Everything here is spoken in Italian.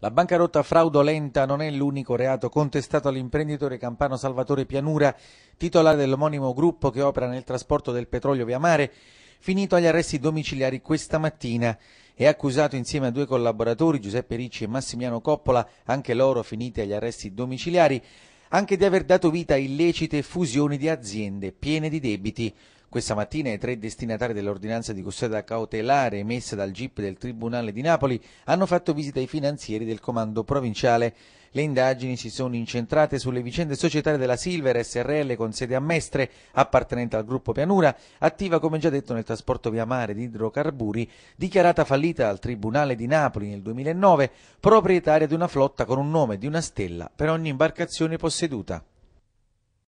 La bancarotta fraudolenta non è l'unico reato contestato all'imprenditore campano Salvatore Pianura, titolare dell'omonimo gruppo che opera nel trasporto del petrolio via mare, finito agli arresti domiciliari questa mattina. e accusato insieme a due collaboratori, Giuseppe Ricci e Massimiano Coppola, anche loro finiti agli arresti domiciliari, anche di aver dato vita a illecite fusioni di aziende piene di debiti. Questa mattina i tre destinatari dell'ordinanza di custodia cautelare emessa dal GIP del Tribunale di Napoli hanno fatto visita ai finanzieri del comando provinciale. Le indagini si sono incentrate sulle vicende societarie della Silver SRL con sede a Mestre, appartenente al gruppo Pianura, attiva come già detto nel trasporto via mare di idrocarburi, dichiarata fallita dal Tribunale di Napoli nel 2009, proprietaria di una flotta con un nome di una stella per ogni imbarcazione posseduta.